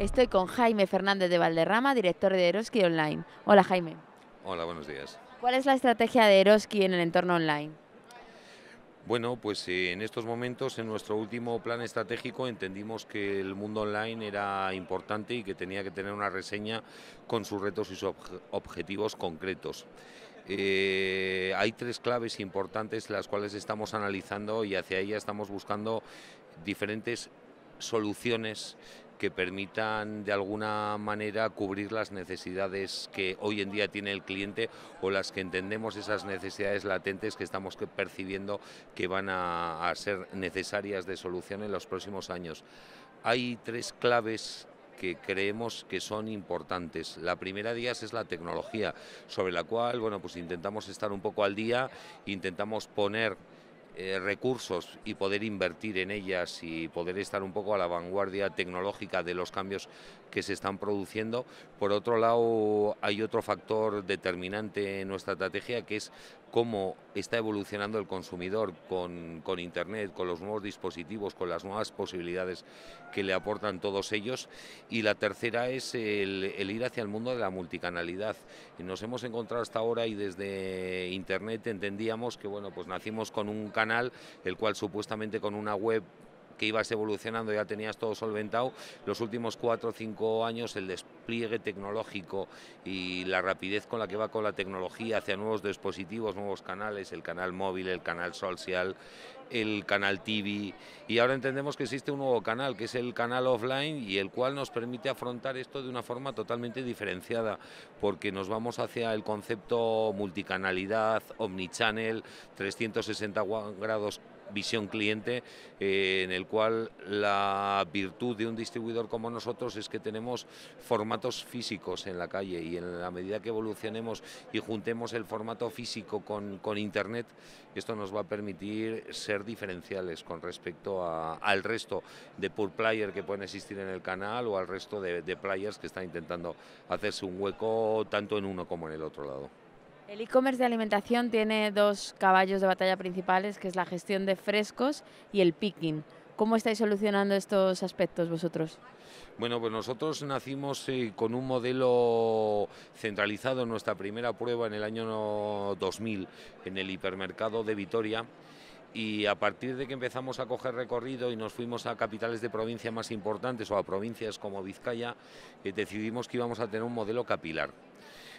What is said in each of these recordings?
Estoy con Jaime Fernández de Valderrama, director de Eroski Online. Hola Jaime. Hola, buenos días. ¿Cuál es la estrategia de Eroski en el entorno online? Bueno, pues eh, en estos momentos, en nuestro último plan estratégico, entendimos que el mundo online era importante y que tenía que tener una reseña con sus retos y sus objetivos concretos. Eh, hay tres claves importantes las cuales estamos analizando y hacia ellas estamos buscando diferentes soluciones que permitan de alguna manera cubrir las necesidades que hoy en día tiene el cliente o las que entendemos esas necesidades latentes que estamos percibiendo que van a, ser necesarias de solución en los próximos años. Hay tres claves que creemos que son importantes. La primera de ellas es la tecnología, sobre la cual bueno, pues intentamos estar un poco al día, intentamos poner eh, recursos y poder invertir en ellas y poder estar un poco a la vanguardia tecnológica de los cambios que se están produciendo. Por otro lado, hay otro factor determinante en nuestra estrategia que es cómo está evolucionando el consumidor con, Internet, con los nuevos dispositivos, con las nuevas posibilidades que le aportan todos ellos. Y la tercera es el, ir hacia el mundo de la multicanalidad. Nos hemos encontrado hasta ahora y desde Internet entendíamos que bueno, pues nacimos con un canal, el cual supuestamente con una web que ibas evolucionando ya tenías todo solventado, los últimos cuatro o cinco años el despliegue tecnológico y la rapidez con la que va con la tecnología hacia nuevos dispositivos, nuevos canales, el canal móvil, el canal social, el canal TV y ahora entendemos que existe un nuevo canal que es el canal offline y el cual nos permite afrontar esto de una forma totalmente diferenciada porque nos vamos hacia el concepto multicanalidad, omnichannel, 360 grados visión cliente eh, en el cual la virtud de un distribuidor como nosotros es que tenemos formatos físicos en la calle y en la medida que evolucionemos y juntemos el formato físico con, Internet, esto nos va a permitir ser diferenciales con respecto al resto de pool player que pueden existir en el canal o al resto de players que están intentando hacerse un hueco tanto en uno como en el otro lado. El e-commerce de alimentación tiene dos caballos de batalla principales, que es la gestión de frescos y el picking. ¿Cómo estáis solucionando estos aspectos vosotros? Bueno, pues nosotros nacimos con un modelo centralizado en nuestra primera prueba en el año 2000 en el hipermercado de Vitoria y a partir de que empezamos a coger recorrido y nos fuimos a capitales de provincia más importantes o a provincias como Vizcaya, eh, decidimos que íbamos a tener un modelo capilar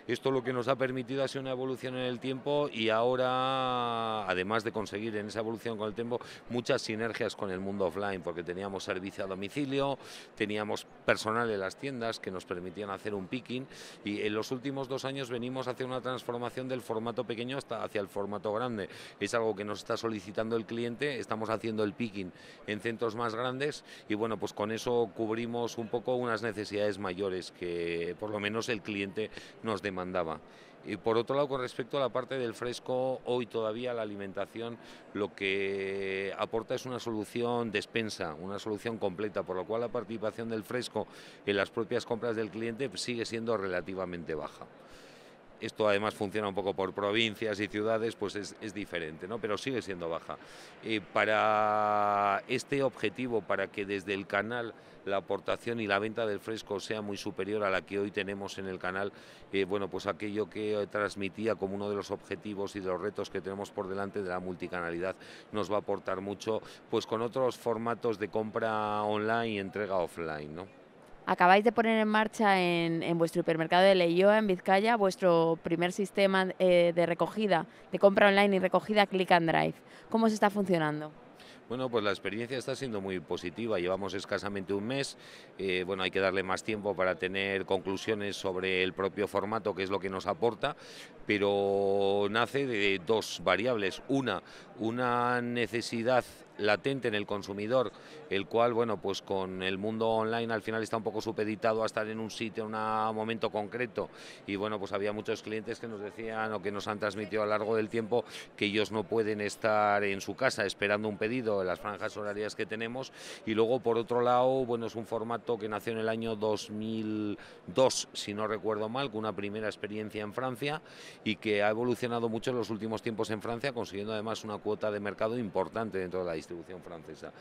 esto lo que nos ha permitido ha sido una evolución en el tiempo y ahora, además de conseguir en esa evolución con el tiempo, muchas sinergias con el mundo offline, porque teníamos servicio a domicilio, teníamos personal en las tiendas que nos permitían hacer un picking y en los últimos dos años venimos hacer una transformación del formato pequeño hasta hacia el formato grande. Es algo que nos está solicitando el cliente, estamos haciendo el picking en centros más grandes y bueno, pues con eso cubrimos un poco unas necesidades mayores que por lo menos el cliente nos demanda mandaba. Y por otro lado, con respecto a la parte del fresco, hoy todavía la alimentación lo que aporta es una solución despensa, una solución completa, por lo cual la participación del fresco en las propias compras del cliente sigue siendo relativamente baja. Esto además funciona un poco por provincias y ciudades, pues es, diferente, ¿no? pero sigue siendo baja. Eh, para este objetivo, para que desde el canal la aportación y la venta del fresco sea muy superior a la que hoy tenemos en el canal, eh, bueno, pues aquello que transmitía como uno de los objetivos y de los retos que tenemos por delante de la multicanalidad nos va a aportar mucho, pues con otros formatos de compra online y entrega offline, ¿no? Acabáis de poner en marcha en, vuestro hipermercado de Leyoa, en Vizcaya, vuestro primer sistema eh, de recogida, de compra online y recogida Click and Drive. ¿Cómo se está funcionando? Bueno, pues la experiencia está siendo muy positiva. Llevamos escasamente un mes. Eh, bueno, hay que darle más tiempo para tener conclusiones sobre el propio formato, que es lo que nos aporta, pero nace de dos variables. Una, una necesidad latente en el consumidor, el cual, bueno, pues con el mundo online al final está un poco supeditado a estar en un sitio, en un momento concreto. Y bueno, pues había muchos clientes que nos decían o que nos han transmitido a lo largo del tiempo que ellos no pueden estar en su casa esperando un pedido en las franjas horarias que tenemos. Y luego, por otro lado, bueno, es un formato que nació en el año 2002, si no recuerdo mal, con una primera experiencia en Francia y que ha evolucionado mucho en los últimos tiempos en Francia, consiguiendo además una cuota de mercado importante dentro de la distancia distribución francesa.